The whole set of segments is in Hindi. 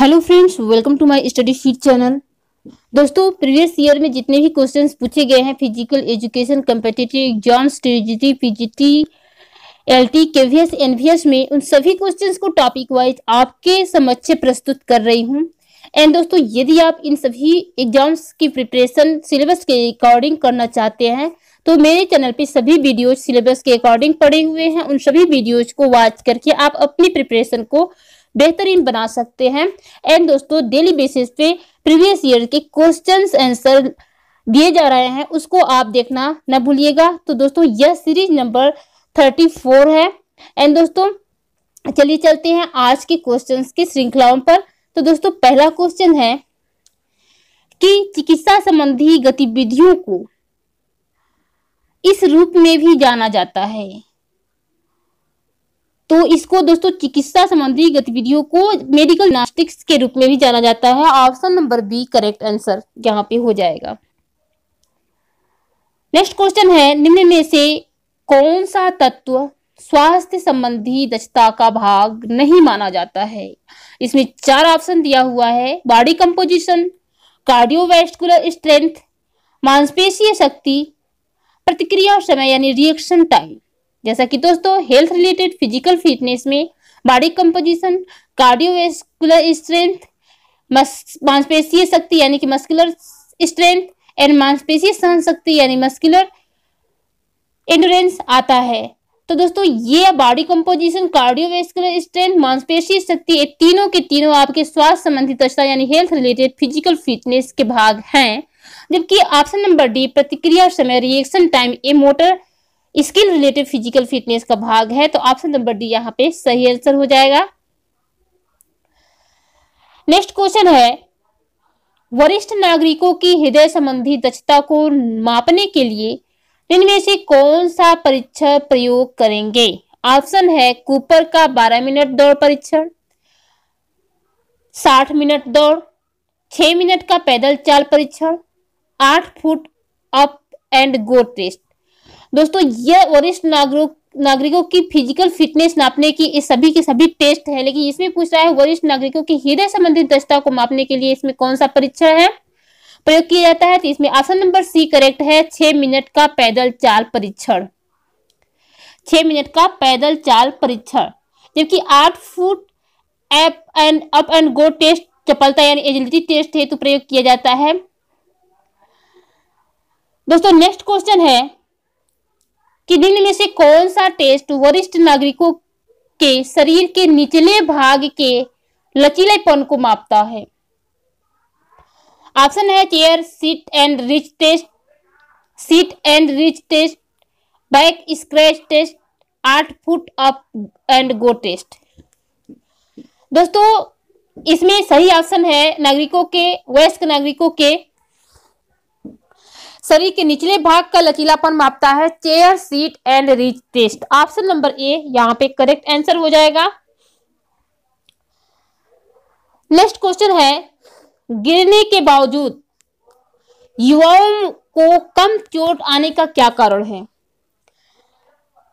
hello friends welcome to my study sheet channel दोस्तों प्रीवियस ईयर में जितने भी क्वेश्चंस पूछे गए हैं physical education competitive exams TGT PGT LT KVS NVS में उन सभी क्वेश्चंस को टॉपिक वाइज आपके समक्ष प्रस्तुत कर रही हूं एंड दोस्तों यदि आप इन सभी एग्जाम्स की प्रिपरेशन सिलेबस के अकॉर्डिंग करना चाहते हैं तो मेरे चैनल पे सभी वीडियोज सिलेबस के अकॉर्डिंग पड़े हुए हैं उन सभी वीडियोज को वॉच करके आप अपनी प्रिपरेशन को बेहतरीन बना सकते हैं एंड दोस्तों डेली बेसिस पे प्रीवियस ईयर के क्वेश्चन आंसर दिए जा रहे हैं उसको आप देखना ना भूलिएगा तो दोस्तों यह सीरीज नंबर थर्टी फोर है एंड दोस्तों चलिए चलते हैं आज के क्वेश्चन की श्रृंखलाओं पर तो दोस्तों पहला क्वेश्चन है कि चिकित्सा संबंधी गतिविधियों को इस रूप में भी जाना जाता है तो इसको दोस्तों चिकित्सा संबंधी गतिविधियों को मेडिकल नास्टिक्स के रूप में भी जाना जाता है option number B correct answer यहाँ पे हो जाएगा नेक्स्ट क्वेश्चन है निम्न में से कौन सा तत्व स्वास्थ्य संबंधी दक्षता का भाग नहीं माना जाता है इसमें चार ऑप्शन दिया हुआ है बॉडी कंपोजिशन कार्डियोवेस्कुलर स्ट्रेंथ मांसपेशीय शक्ति प्रतिक्रिया समय यानी रिएक्शन टाइम जैसा कि दोस्तों हेल्थ रिलेटेड फिजिकल फिटनेस में बॉडी कंपोजिशन कार्डियोवेस्कुलर स्ट्रेंथ मांसपेशीय शक्ति यानी कि मस्कुलर स्ट्रेंथ एंड मांसपेशीय सहन शक्ति यानी मस्कुलर इंडोरेंस आता है तो दोस्तों ये बॉडी कंपोजिशन कार्डियोवेस्कुलर स्ट्रेंथ मांसपेशीय शक्ति ये तीनों के तीनों आपके स्वास्थ्य संबंधी दशा यानी हेल्थ रिलेटेड फिजिकल फिटनेस के भाग हैं जबकि ऑप्शन नंबर डी प्रतिक्रिया समय reaction time a motor skill related physical fitness का भाग है तो ऑप्शन नंबर डी यहाँ पे सही आंसर हो जाएगा नेक्स्ट क्वेश्चन है वरिष्ठ नागरिकों की हृदय संबंधी दक्षता को मापने के लिए इनमें से कौन सा परीक्षण प्रयोग करेंगे ऑप्शन है कूपर का 12 मिनट दौड़ परीक्षण 60 मिनट दौड़ 6 मिनट का पैदल चाल परीक्षण 8 foot up and go test दोस्तों यह वरिष्ठ नागरिक नागरिकों की फिजिकल फिटनेस नापने की इस सभी के सभी टेस्ट है लेकिन इसमें पूछ रहा है वरिष्ठ नागरिकों की हृदय संबंधित दक्षता को मापने के लिए इसमें कौन सा परीक्षण है प्रयोग किया जाता है तो इसमें ऑप्शन नंबर सी करेक्ट है छह मिनट का पैदल चाल परीक्षण छह मिनट का पैदल चाल परीक्षण जबकि आठ foot up and up and go test चपलता यानी एजिलिटी टेस्ट तो प्रयोग किया जाता है दोस्तों नेक्स्ट क्वेश्चन है कि निम्न में से कौन सा टेस्ट वरिष्ठ नागरिकों के शरीर के निचले भाग के लचीलेपन को मापता है ऑप्शन है chair sit and reach test sit and reach test back scratch test आठ foot up and go test दोस्तों इसमें सही ऑप्शन है नागरिकों के वयस्क नागरिकों के शरीर के निचले भाग का लचीलापन मापता है chair sit and reach test option number A यहाँ पे करेक्ट आंसर हो जाएगा नेक्स्ट क्वेश्चन है गिरने के बावजूद युवाओं को कम चोट आने का क्या कारण है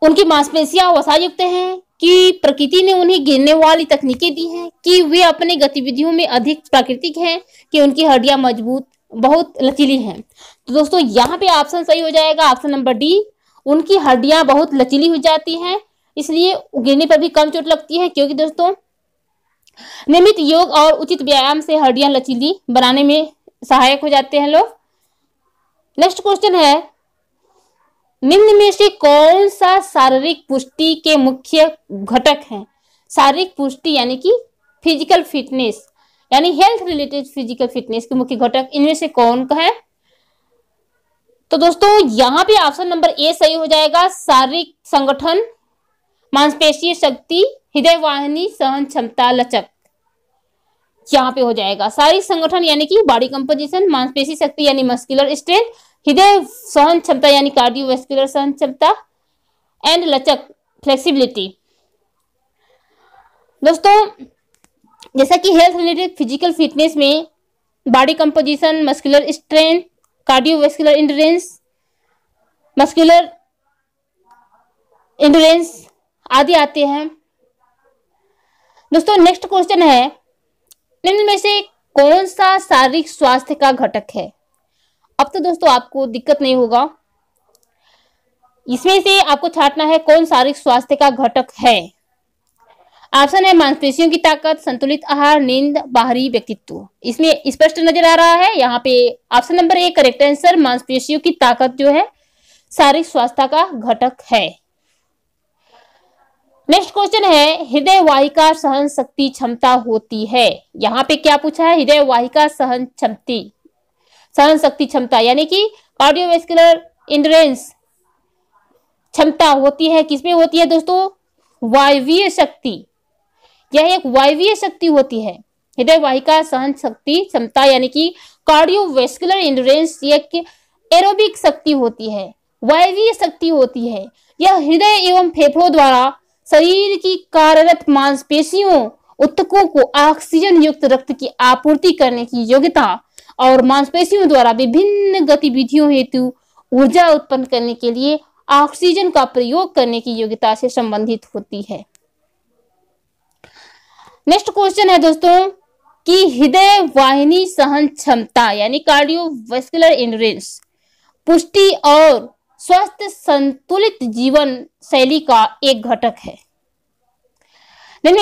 उनकी मांसपेशियां युक्त हैं कि प्रकृति ने उन्हें गिरने वाली तकनीकें दी हैं कि वे अपने गतिविधियों में अधिक प्राकृतिक हैं कि उनकी हड्डियां मजबूत बहुत लचीली हैं तो दोस्तों यहाँ पे ऑप्शन सही हो जाएगा ऑप्शन नंबर डी उनकी हड्डियां बहुत लचीली हो जाती हैं इसलिए गिरने पर भी कम चोट लगती है क्योंकि दोस्तों नियमित योग और उचित व्यायाम से हड्डियां लचीली बनाने में सहायक हो जाते हैं लोग नेक्स्ट क्वेश्चन है निम्न में से कौन सा शारीरिक पुष्टि के मुख्य घटक है शारीरिक पुष्टि यानी कि फिजिकल फिटनेस यानी हेल्थ रिलेटेड फिजिकल फिटनेस के मुख्य घटक इनमें से कौन का है तो दोस्तों यहां पे ऑप्शन नंबर ए सही हो जाएगा शारीरिक संगठन मांसपेशीय शक्ति हृदय वाहिनी सहन क्षमता लचक यहाँ पे हो जाएगा शारीरिक संगठन यानी कि बॉडी कंपोजिशन मांसपेशी शक्ति यानी मस्कुलर स्ट्रेंथ हृदय सहन क्षमता यानी कार्डियोवेस्कुलर सहन क्षमता एंड लचक फ्लेक्सिबिलिटी दोस्तों जैसा कि हेल्थ रिलेटेड फिजिकल फिटनेस में body composition muscular strength cardiovascular endurance muscular endurance आदि आते हैं दोस्तों नेक्स्ट क्वेश्चन है निम्न में से कौन सा शारीरिक स्वास्थ्य का घटक है अब तो दोस्तों आपको दिक्कत नहीं होगा इसमें से आपको छाटना है कौन शारीरिक स्वास्थ्य का घटक है ऑप्शन है मांसपेशियों की ताकत संतुलित आहार नींद बाहरी व्यक्तित्व इसमें स्पष्ट इस नजर आ रहा है यहाँ पे ऑप्शन नंबर एक करेक्ट आंसर मांसपेशियों की ताकत जो है शारीरिक स्वास्थ्य का घटक है नेक्स्ट क्वेश्चन है हृदय वाहिका सहन शक्ति क्षमता होती है यहाँ पे क्या पूछा है हृदय वाहिका सहन क्षमति सहन शक्ति क्षमता यानी कि कार्डियोवेस्कुलर इंडोरेंस क्षमता होती है किसमें होती है दोस्तों वायवीय शक्ति यह एक वायवीय शक्ति होती है हृदय वाहिका सहन शक्ति क्षमता यानी कि कार्डियोवेस्कुलर इंडोरेंस एक एरोबिक शक्ति होती है वायवीय शक्ति होती है यह हृदय एवं फेफड़ों द्वारा शरीर की कार्यरत मांसपेशियों उत्तकों को ऑक्सीजन युक्त रक्त की आपूर्ति करने की योग्यता और मांसपेशियों द्वारा विभिन्न गतिविधियों हेतु ऊर्जा उत्पन्न करने के लिए ऑक्सीजन का प्रयोग करने की योग्यता से संबंधित होती है नेक्स्ट क्वेश्चन है दोस्तों कि हृदय वाहिनी सहन क्षमता यानी कार्डियोवेस्कुलर इंडोरेंस पुष्टि और स्वस्थ संतुलित जीवन शैली का एक घटक है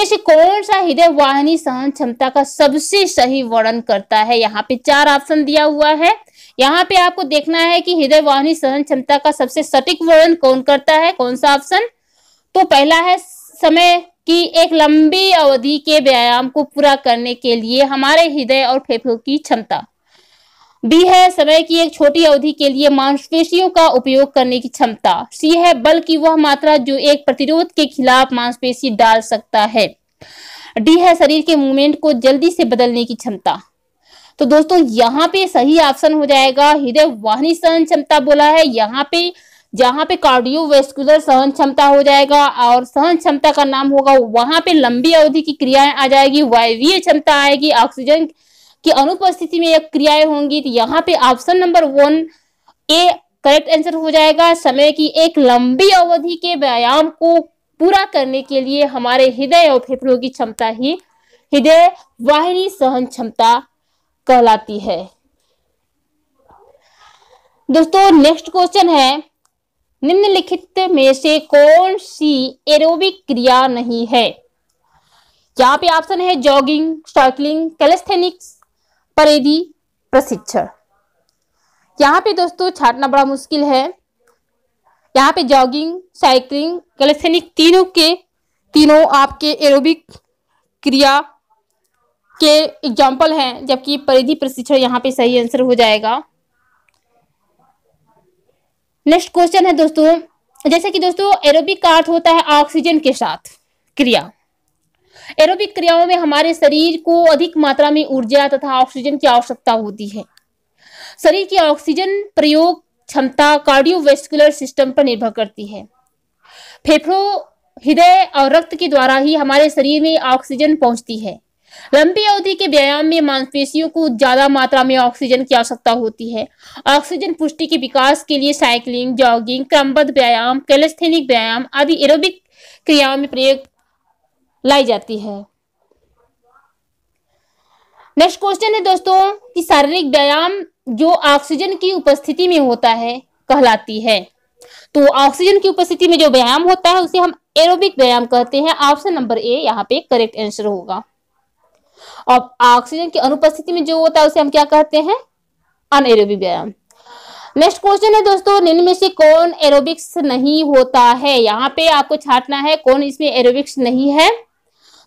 से कौन सा हृदय वाहिनी सहन क्षमता का सबसे सही वर्णन करता है यहाँ पे चार ऑप्शन दिया हुआ है यहाँ पे आपको देखना है कि हृदय वाहिनी सहन क्षमता का सबसे सटीक वर्णन कौन करता है कौन सा ऑप्शन तो पहला है समय कि एक लंबी अवधि के व्यायाम को पूरा करने के लिए हमारे हृदय और फेफड़ों की क्षमता बी है समय की एक छोटी अवधि के लिए मांसपेशियों का उपयोग करने की क्षमता सी है बल की वह मात्रा जो एक प्रतिरोध के खिलाफ मांसपेशी डाल सकता है डी है शरीर के मूवमेंट को जल्दी से बदलने की क्षमता तो दोस्तों यहाँ पे सही ऑप्शन हो जाएगा हृदय वाहनी सहन क्षमता बोला है यहाँ पे जहां पे कार्डियोवेस्कुलर सहन क्षमता हो जाएगा और सहन क्षमता का नाम होगा वहां पे लंबी अवधि की क्रियाएं आ जाएगी वायवीय क्षमता आएगी ऑक्सीजन की अनुपस्थिति में यह क्रियाएं होंगी तो यहाँ पे option number one A correct answer हो जाएगा समय की एक लंबी अवधि के व्यायाम को पूरा करने के लिए हमारे हृदय और फेफड़ों की क्षमता ही हृदय वाहिनी सहन क्षमता कहलाती है दोस्तों नेक्स्ट क्वेश्चन है निम्नलिखित में से कौन सी एरोबिक क्रिया नहीं है यहाँ पे ऑप्शन है जॉगिंग साइकिलिंग कैलेस्थेनिक्स परेदी प्रशिक्षण यहाँ पे दोस्तों छाटना बड़ा मुश्किल है यहाँ पे जॉगिंग साइकिलिंग कैलेस्थेनिक तीनों के तीनों आपके एरोबिक क्रिया के एग्जाम्पल हैं जबकि परिधि प्रशिक्षण यहाँ पे सही आंसर हो जाएगा नेक्स्ट क्वेश्चन है दोस्तों जैसे कि दोस्तों एरोबिक का अर्थ होता है ऑक्सीजन के साथ क्रिया एरोबिक क्रियाओं में हमारे शरीर को अधिक मात्रा में ऊर्जा तथा ऑक्सीजन की आवश्यकता होती है शरीर की ऑक्सीजन प्रयोग क्षमता कार्डियोवेस्कुलर सिस्टम पर निर्भर करती है फेफड़ों हृदय और रक्त के द्वारा ही हमारे शरीर में ऑक्सीजन पहुंचती है लंबी अवधि के व्यायाम में मांसपेशियों को ज्यादा मात्रा में ऑक्सीजन की आवश्यकता होती है ऑक्सीजन पुष्टि के विकास के लिए साइकिलिंग जॉगिंग क्रमबद्ध व्यायाम कैलेस्थेनिक व्यायाम आदि एरोबिक क्रियाओं में प्रयोग लाई जाती है नेक्स्ट क्वेश्चन है दोस्तों कि शारीरिक व्यायाम जो ऑक्सीजन की उपस्थिति में होता है कहलाती है तो ऑक्सीजन की उपस्थिति में जो व्यायाम होता है उसे हम एरोबिक व्यायाम कहते हैं ऑप्शन नंबर ए यहाँ पे करेक्ट आंसर होगा और ऑक्सीजन की अनुपस्थिति में जो होता है उसे हम क्या कहते हैं अनएरोबिक व्यायाम नेक्स्ट क्वेश्चन है दोस्तों निम्न में से कौन एरोबिक्स नहीं होता है यहाँ पे आपको छाटना है कौन इसमें एरोबिक्स नहीं है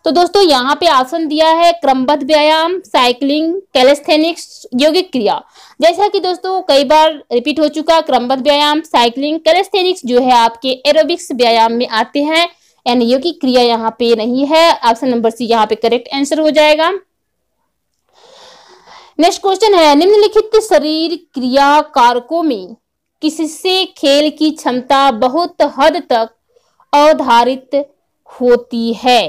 तो दोस्तों यहाँ पे आसन दिया है क्रमबद्ध व्यायाम साइकिलिंग कैलेस्थेनिक्स योगिक क्रिया जैसा कि दोस्तों कई बार रिपीट हो चुका क्रमबद्ध व्यायाम साइकिलिंग कैलेस्थेनिक्स जो है आपके एरोबिक्स व्यायाम में आते हैं यानी की क्रिया यहाँ पे नहीं है ऑप्शन नंबर सी यहाँ पे करेक्ट आंसर हो जाएगा नेक्स्ट क्वेश्चन है निम्नलिखित शरीर क्रिया कारकों में किससे खेल की क्षमता बहुत हद तक अवधारित होती है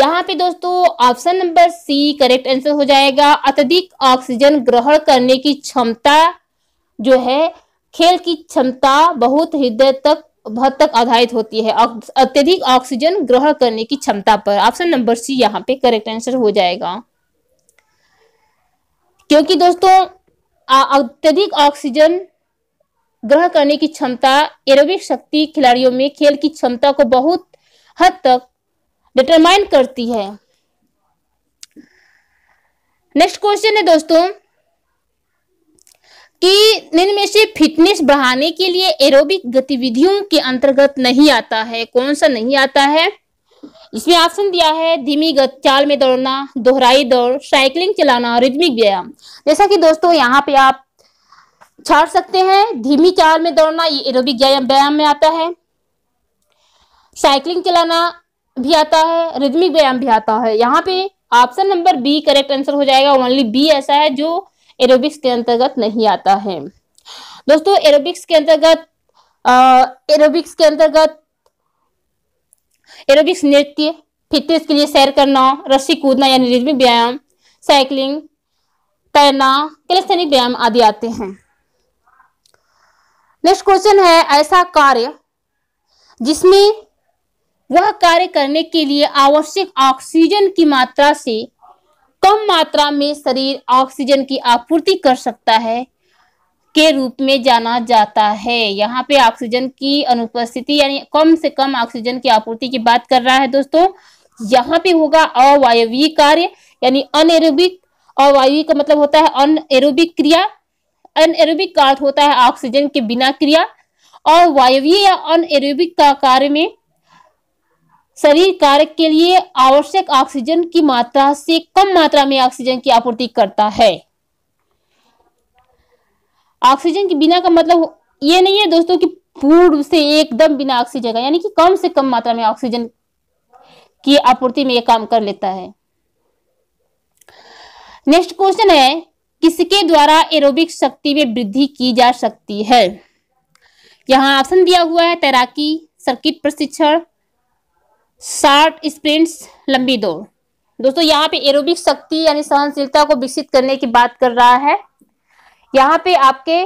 यहाँ पे दोस्तों option number C correct answer हो जाएगा अत्यधिक ऑक्सीजन ग्रहण करने की क्षमता जो है खेल की क्षमता बहुत हृदय तक हद तक आधारित होती है अत्यधिक ऑक्सीजन ग्रहण करने की क्षमता पर ऑप्शन नंबर सी यहाँ पे करेक्ट आंसर हो जाएगा क्योंकि दोस्तों अत्यधिक ऑक्सीजन ग्रहण करने की क्षमता एरोबिक शक्ति खिलाड़ियों में खेल की क्षमता को बहुत हद तक डिटरमाइन करती है नेक्स्ट क्वेश्चन है दोस्तों कि इनमें से फिटनेस बढ़ाने के लिए एरोबिक गतिविधियों के अंतर्गत नहीं आता है कौन सा नहीं आता है इसमें ऑप्शन दिया है धीमी गत चाल में दौड़ना दोहराई दौड़ साइकिलिंग चलाना रिदमिक व्यायाम जैसा कि दोस्तों यहाँ पे आप छाड़ सकते हैं धीमी चाल में दौड़ना ये एरोबिक व्यायाम में आता है साइकिलिंग चलाना भी आता है रिदमिक व्यायाम भी आता है यहाँ पे option number B correct answer हो जाएगा ओनली बी ऐसा है जो एरोबिक्स के अंतर्गत नहीं आता है दोस्तों एरोबिक्स के अंतर्गत एरोबिक्स के अंतर्गत एरोबिक्स नृत्य फिटनेस के लिए सैर करना रस्सी कूदना यानी रिजमिक व्यायाम साइकिलिंग तैरना कैलिस्थेनिक व्यायाम आदि आते हैं नेक्स्ट क्वेश्चन है ऐसा कार्य जिसमें वह कार्य करने के लिए आवश्यक ऑक्सीजन की मात्रा से कम मात्रा में शरीर ऑक्सीजन की आपूर्ति कर सकता है के रूप में जाना जाता है यहाँ पे ऑक्सीजन की अनुपस्थिति यानी कम से कम ऑक्सीजन की आपूर्ति की बात कर रहा है दोस्तों यहाँ पे होगा अवायवीय कार्य यानी अनएरोबिक अवायवी का मतलब होता है अनएरोबिक क्रिया अनएरोबिक का अर्थ होता है ऑक्सीजन के बिना क्रिया और वायवीय या अनएरोबिक का कार्य में शरीर कार्य के लिए आवश्यक ऑक्सीजन की मात्रा से कम मात्रा में ऑक्सीजन की आपूर्ति करता है ऑक्सीजन के बिना का मतलब ये नहीं है दोस्तों कि पूर्ण से एकदम बिना ऑक्सीजन का यानी कि कम से कम मात्रा में ऑक्सीजन की आपूर्ति में यह काम कर लेता है नेक्स्ट क्वेश्चन है किसके द्वारा एरोबिक शक्ति में वृद्धि की जा सकती है यहाँ ऑप्शन दिया हुआ है तैराकी सर्किट प्रशिक्षण शार्ट स्प्रिंट्स लंबी दौड़ दोस्तों यहाँ पे एरोबिक शक्ति यानी सहनशीलता को विकसित करने की बात कर रहा है यहाँ पे आपके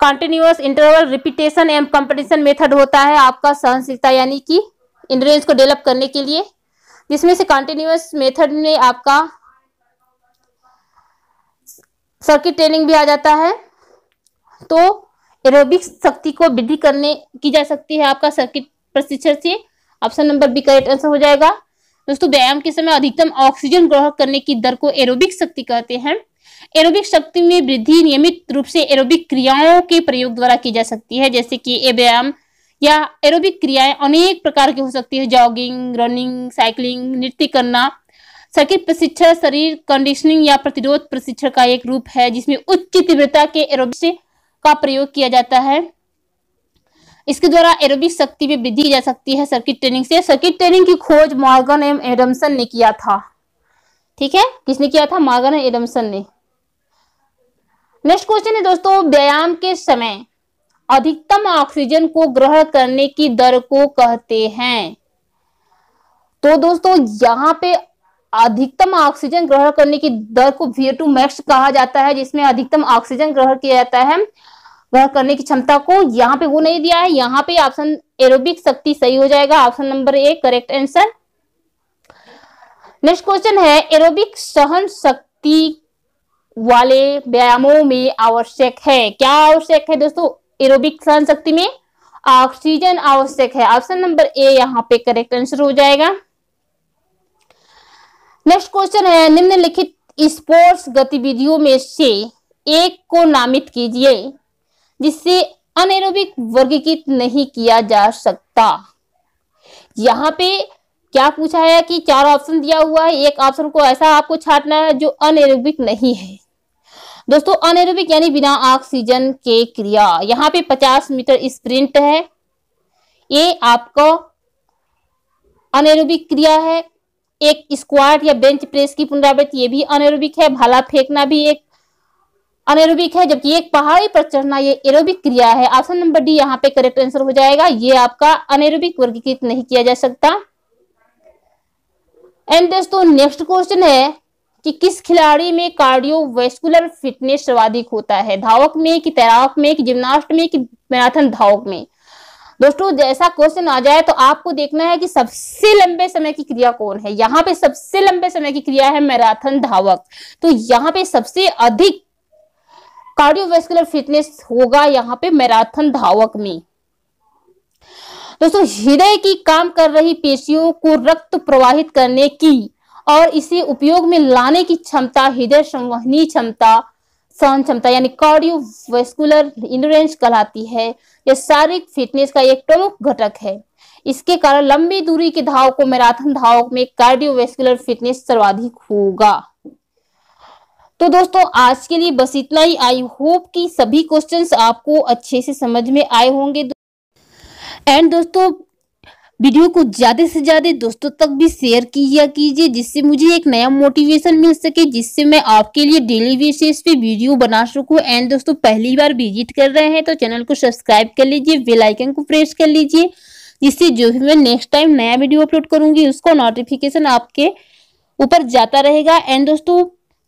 continuous interval repetition and competition method होता है आपका सहनशीलता यानी कि इंड्रेंस को डेवलप करने के लिए जिसमें से कंटिन्यूस मेथड में आपका सर्किट ट्रेनिंग भी आ जाता है तो एरोबिक शक्ति को वृद्धि करने की जा सकती है आपका सर्किट प्रशिक्षण से option number B correct answer हो जाएगा दोस्तों व्यायाम के समय अधिकतम ऑक्सीजन ग्रहण करने की दर को एरोबिक शक्ति कहते हैं एरोबिक शक्ति में वृद्धि नियमित रूप से एरोबिक क्रियाओं के प्रयोग द्वारा की जा सकती है जैसे कि ए व्यायाम या एरोबिक क्रियाएं अनेक प्रकार की हो सकती है जॉगिंग रनिंग साइकिलिंग नृत्य करना सर्किट प्रशिक्षण शरीर कंडीशनिंग या प्रतिरोध प्रशिक्षण का एक रूप है जिसमें उच्च तीव्रता के एरोबिक का प्रयोग किया जाता है इसके द्वारा एरोबिक शक्ति में वृद्धि जा सकती है सर्किट ट्रेनिंग से सर्किट ट्रेनिंग की खोज मॉर्गन एम एडमसन ने किया था ठीक है किसने किया था मॉर्गन एडमसन ने नेक्स्ट क्वेश्चन है दोस्तों व्यायाम के समय अधिकतम ऑक्सीजन को ग्रहण करने की दर को कहते हैं तो दोस्तों यहाँ पे अधिकतम ऑक्सीजन ग्रहण करने की दर को वीए टू मैक्स कहा जाता है जिसमें अधिकतम ऑक्सीजन ग्रहण किया जाता है वह करने की क्षमता को यहाँ पे वो नहीं दिया है यहाँ पे ऑप्शन एरोबिक शक्ति सही हो जाएगा option number A correct answer next question है एरोबिक सहन शक्ति वाले व्यायामों में आवश्यक है क्या आवश्यक है दोस्तों एरोबिक सहन शक्ति में ऑक्सीजन आवश्यक है ऑप्शन नंबर ए यहाँ पे करेक्ट आंसर हो जाएगा नेक्स्ट क्वेश्चन है निम्नलिखित स्पोर्ट्स गतिविधियों में से एक को नामित कीजिए जिससे अनैरोबिक वर्गीकृत नहीं किया जा सकता यहाँ पे क्या पूछा है कि चार ऑप्शन दिया हुआ है एक ऑप्शन को ऐसा आपको छाटना है जो अनैरोबिक नहीं है दोस्तों अनैरोबिक यानी बिना ऑक्सीजन के क्रिया यहाँ पे 50 मीटर स्प्रिंट है ये आपको अनैरोबिक क्रिया है एक स्क्वाट या बेंच प्रेस की पुनरावृत्ति ये भी अनैरोबिक है भाला फेंकना भी एक अनएरोबिक है जबकि एक पहाड़ी पर चढ़ना ये एरोबिक क्रिया है ऑप्शन नंबर डी यहाँ पे करेक्ट आंसर हो जाएगा ये आपका अनएरोबिक वर्गीकृत नहीं किया जा सकता एंड दोस्तों नेक्स्ट क्वेश्चन है कि किस खिलाड़ी में कार्डियोवेस्कुलर फिटनेस सर्वाधिक होता है धावक में कि तैराक में कि जिम्नास्ट में कि मैराथन धावक में दोस्तों जैसा क्वेश्चन आ जाए तो आपको देखना है कि सबसे लंबे समय की क्रिया कौन है यहाँ पे सबसे लंबे समय की क्रिया है मैराथन धावक तो यहाँ पे सबसे अधिक कार्डियोवेस्कुलर फिटनेस होगा यहाँ पे मैराथन धावक में दोस्तों हृदय की काम कर रही पेशियों को रक्त प्रवाहित करने की और इसे उपयोग में लाने की क्षमता हृदय संवहनी क्षमता सहन क्षमता यानी कार्डियोवेस्कुलर इंडोरेंस कहलाती है यह शारीरिक फिटनेस का एक प्रमुख घटक है इसके कारण लंबी दूरी के को मैराथन धावक में कार्डियोवेस्कुलर फिटनेस सर्वाधिक होगा तो दोस्तों आज के लिए बस इतना ही आई होप कि सभी क्वेश्चंस आपको अच्छे से समझ में आए होंगे एंड दोस्तों वीडियो को ज़्यादा से ज़्यादा दोस्तों तक भी शेयर किया कीजिए जिससे मुझे एक नया मोटिवेशन मिल सके जिससे मैं आपके लिए डेली बेसिस पे वीडियो बना सकूं एंड दोस्तों पहली बार विजिट कर रहे हैं तो चैनल को सब्सक्राइब कर लीजिए बेल आइकन को प्रेस कर लीजिए जिससे जो भी मैं नेक्स्ट टाइम नया वीडियो अपलोड करूंगी उसका नोटिफिकेशन आपके ऊपर जाता रहेगा एंड दोस्तों